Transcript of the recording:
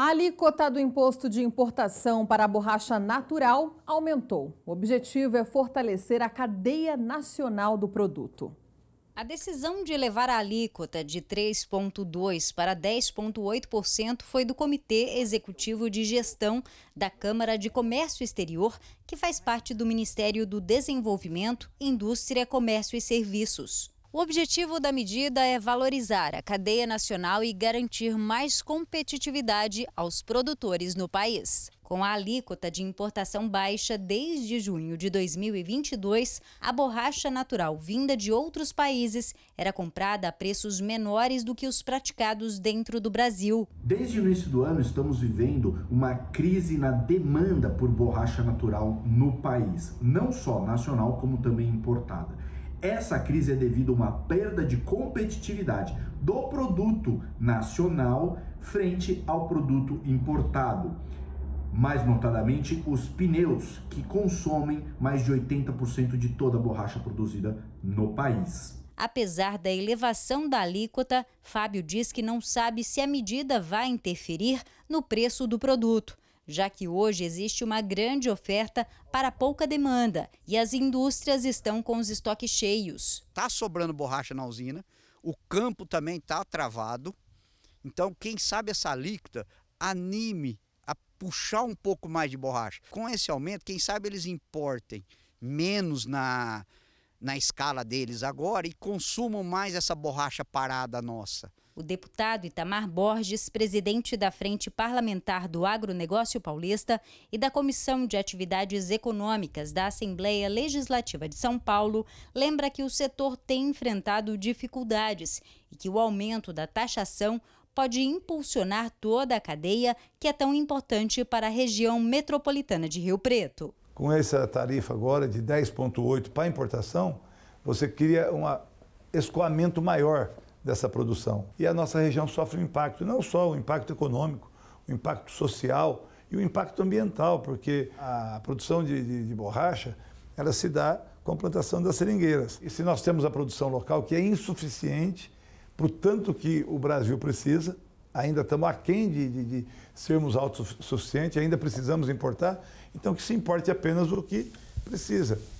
A alíquota do imposto de importação para a borracha natural aumentou. O objetivo é fortalecer a cadeia nacional do produto. A decisão de elevar a alíquota de 3,2% para 10,8% foi do Comitê Executivo de Gestão da Câmara de Comércio Exterior, que faz parte do Ministério do Desenvolvimento, Indústria, Comércio e Serviços. O objetivo da medida é valorizar a cadeia nacional e garantir mais competitividade aos produtores no país. Com a alíquota de importação baixa desde junho de 2022, a borracha natural vinda de outros países era comprada a preços menores do que os praticados dentro do Brasil. Desde o início do ano, estamos vivendo uma crise na demanda por borracha natural no país, não só nacional, como também importada. Essa crise é devido a uma perda de competitividade do produto nacional frente ao produto importado. Mais notadamente, os pneus, que consomem mais de 80% de toda a borracha produzida no país. Apesar da elevação da alíquota, Fábio diz que não sabe se a medida vai interferir no preço do produto já que hoje existe uma grande oferta para pouca demanda e as indústrias estão com os estoques cheios. Está sobrando borracha na usina, o campo também está travado. Então, quem sabe essa líquida anime a puxar um pouco mais de borracha. Com esse aumento, quem sabe eles importem menos na, na escala deles agora e consumam mais essa borracha parada nossa. O deputado Itamar Borges, presidente da Frente Parlamentar do Agronegócio Paulista e da Comissão de Atividades Econômicas da Assembleia Legislativa de São Paulo, lembra que o setor tem enfrentado dificuldades e que o aumento da taxação pode impulsionar toda a cadeia que é tão importante para a região metropolitana de Rio Preto. Com essa tarifa agora de 10,8 para importação, você cria um escoamento maior dessa produção. E a nossa região sofre um impacto, não só o impacto econômico, o impacto social e o impacto ambiental, porque a produção de, de, de borracha ela se dá com a plantação das seringueiras. E se nós temos a produção local que é insuficiente para o tanto que o Brasil precisa, ainda estamos aquém de, de, de sermos autossuficientes, ainda precisamos importar, então que se importe apenas o que precisa.